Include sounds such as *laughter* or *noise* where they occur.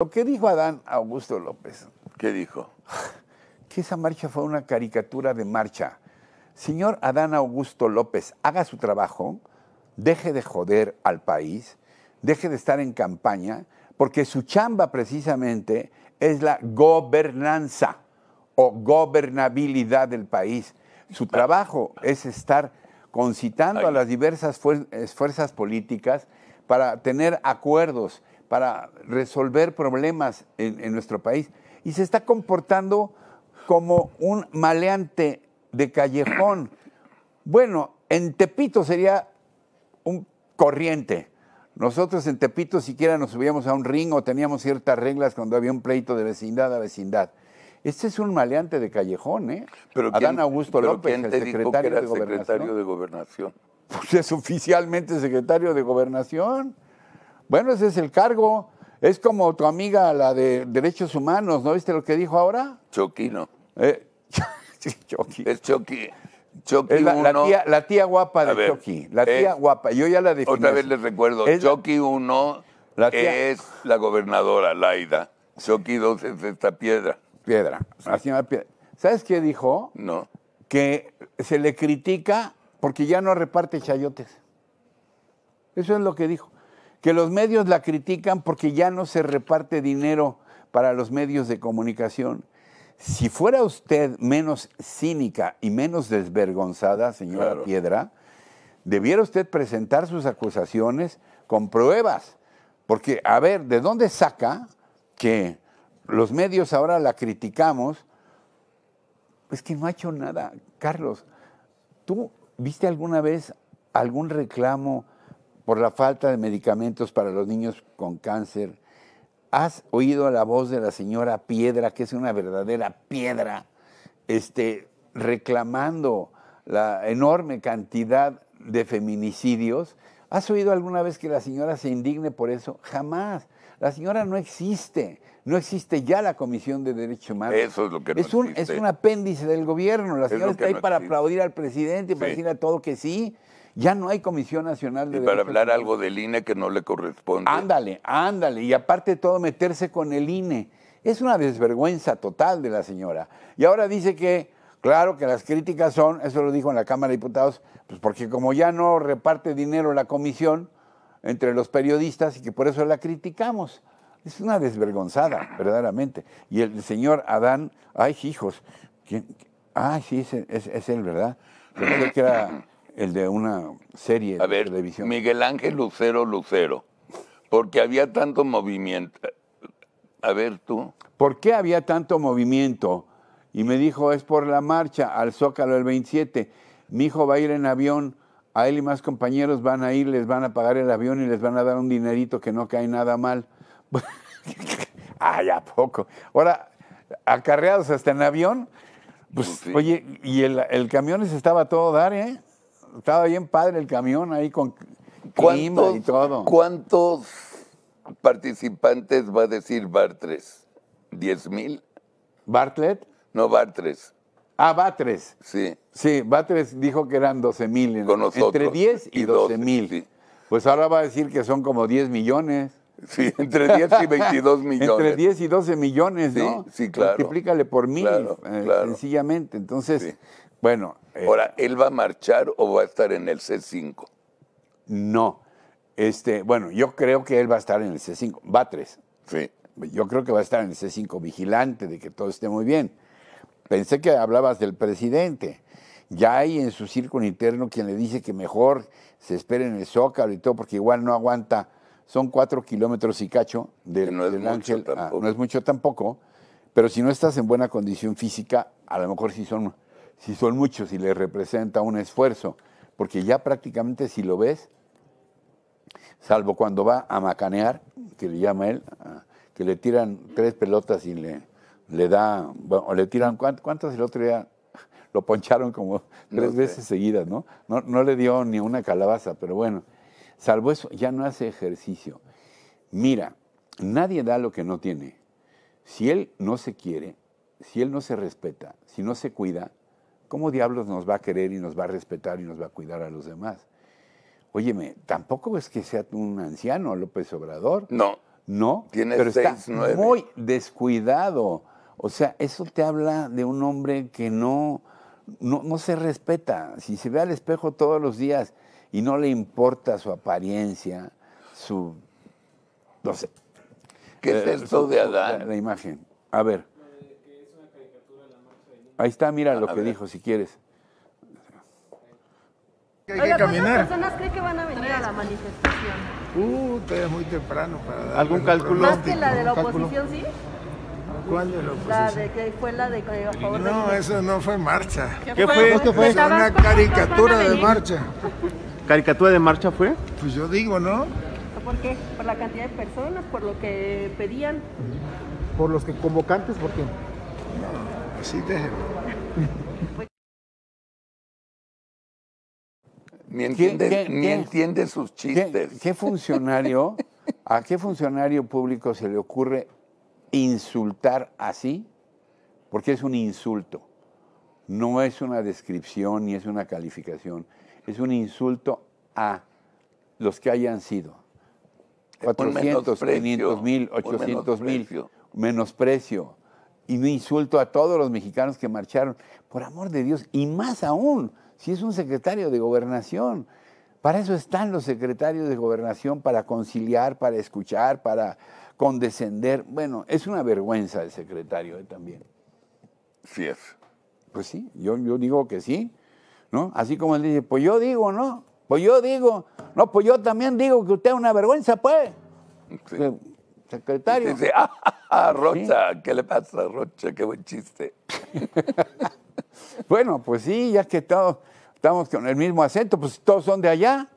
Lo que dijo Adán Augusto López. ¿Qué dijo? *laughs* Que esa marcha fue una caricatura de marcha. Señor Adán Augusto López, haga su trabajo, deje de joder al país, deje de estar en campaña, porque su chamba precisamente es la gobernanza o gobernabilidad del país. Su trabajo es estar concitando a las diversas fuerzas políticas para tener acuerdos para resolver problemas en, nuestro país. Y se está comportando como un maleante de callejón. Bueno, en Tepito sería un corriente. Nosotros en Tepito siquiera nos subíamos a un ring o teníamos ciertas reglas cuando había un pleito de vecindad a vecindad. Este es un maleante de callejón, ¿eh? Pero Adán Augusto López, el secretario, de, gobernación? de Gobernación. Pues es oficialmente secretario de Gobernación. Bueno, ese es el cargo. Es como tu amiga, la de derechos humanos, ¿no viste lo que dijo ahora? ¿no? no eh, *laughs* Choqui. Es Chucky. Chucky la, uno, la, tía, la, tía, guapa de Chucky. La tía guapa. Yo ya la definí. Otra vez les recuerdo. Es Chucky 1 es la gobernadora, Laida. Chucky 2 es esta piedra. Piedra. piedra. ¿Sabes qué dijo? No. Que se le critica porque ya no reparte chayotes. Eso es lo que dijo que los medios la critican porque ya no se reparte dinero para los medios de comunicación. Si fuera usted menos cínica y menos desvergonzada, señora Piedra, debiera usted presentar sus acusaciones con pruebas. Porque, a ver, ¿de dónde saca que los medios ahora la criticamos? Es que no ha hecho nada. Carlos, ¿tú viste alguna vez algún reclamo? por la falta de medicamentos para los niños con cáncer. ¿Has oído la voz de la señora Piedra, que es una verdadera piedra, este, reclamando la enorme cantidad de feminicidios? ¿Has oído alguna vez que la señora se indigne por eso? Jamás. La señora no existe. No existe ya la Comisión de Derechos Humanos. Eso es lo que no es un, Es un apéndice del gobierno. La señora está ahí para aplaudir al presidente, para decir a todo que sí, ya no hay Comisión Nacional de... Y para hablar algo del INE que no le corresponde. Ándale, ándale. Y aparte de todo, meterse con el INE. Es una desvergüenza total de la señora. Y ahora dice que, claro que las críticas son, eso lo dijo en la Cámara de Diputados, pues porque como ya no reparte dinero la comisión entre los periodistas y que por eso la criticamos. Es una desvergonzada, verdaderamente. Y el señor Adán, ay hijos, ay sí, es, es, él, ¿verdad? que era el de una serie a de televisión. Miguel Ángel Lucero Lucero. Porque había tanto movimiento. A ver tú. ¿Por qué había tanto movimiento? Y me dijo, es por la marcha al Zócalo el 27. Mi hijo va a ir en avión, a él y más compañeros van a ir, les van a pagar el avión y les van a dar un dinerito que no cae nada mal. *laughs* Ay, ¿a poco? Ahora, acarreados hasta en avión, pues, pues oye, y el, camión se estaba todo dar, ¿eh? estaba bien padre el camión ahí con clima y todo. ¿Cuántos participantes va a decir Bartres? ¿Diez mil? ¿Bartlett? No, Bartres. Ah, Batres. Sí. Sí, Batres dijo que eran 12 mil. Entre 10 y, 12 mil. Pues ahora va a decir que son como 10 millones. Sí, entre 10 y 22 *laughs* millones. entre 10 y 12 millones, sí, ¿no? Sí, claro. Multiplícale por mil, eh, sencillamente. Entonces, bueno. Eh, Ahora, ¿él va a marchar o va a estar en el C5? No. Este, bueno, yo creo que él va a estar en el C5. Va tres. Sí. Yo creo que va a estar en el C5 vigilante de que todo esté muy bien. Pensé que hablabas del presidente. Ya hay en su círculo interno quien le dice que mejor se espere en el Zócalo y todo, porque igual no aguanta. Son cuatro kilómetros y cacho del, ah, no es mucho tampoco. Pero si no estás en buena condición física, a lo mejor sí son si son muchos y les representa un esfuerzo, porque ya prácticamente si lo ves, salvo cuando va a macanear, que le llama él, ah, que le tiran tres pelotas y le, le da, o le tiran, ¿cuántas el otro día? *laughs* Lo poncharon como tres veces seguidas, ¿no? No le dio ni una calabaza, pero bueno, salvo eso, ya no hace ejercicio. Mira, nadie da lo que no tiene. Si él no se quiere, si él no se respeta, si no se cuida, ¿cómo diablos nos va a querer y nos va a respetar y nos va a cuidar a los demás? Óyeme, tampoco es que sea un anciano López Obrador. No. No, Tiene pero seis, muy descuidado. O sea, eso te habla de un hombre que no, no, se respeta. Si se ve al espejo todos los días y no le importa su apariencia, su... no sé. ¿Qué es eh, de Adán? la imagen. A ver. Ahí está, mira lo que dijo, si quieres. Hay que caminar. ¿Cuántas personas cree que van a venir a la manifestación? Uh, todavía es muy temprano para dar ¿Algún cálculo? ¿Más que la de la oposición, sí? ¿Cuál de la oposición? La de que fue la de a favor No, eso no fue marcha. ¿Qué fue? fue? una caricatura de marcha. ¿Caricatura de marcha fue? Pues yo digo, ¿no? ¿Por qué? Por la cantidad de personas, por lo que pedían. Por los que convocantes, ¿por qué? Así Ni entiende, sus chistes. ¿Qué, funcionario, *laughs* a qué funcionario público se le ocurre insultar así? Porque es un insulto. No es una descripción ni es una calificación. Es un insulto a los que hayan sido. 400, 500 mil, 800 mil. Menosprecio y me insulto a todos los mexicanos que marcharon, por amor de Dios, y más aún si es un secretario de gobernación. Para eso están los secretarios de gobernación, para conciliar, para escuchar, para condescender. Bueno, es una vergüenza el secretario eh, también. Sí es. Pues sí, yo, yo digo que sí, ¿no? Así como él dice, pues yo digo, ¿no? Pues yo digo, no, pues yo también digo que usted es una vergüenza, pues. Sí secretario. Dice, ah, ah, ah Rocha, ¿qué le pasa, Rocha? Qué buen chiste. *laughs* bueno, pues sí, ya que todos estamos con el mismo acento, pues todos son de allá.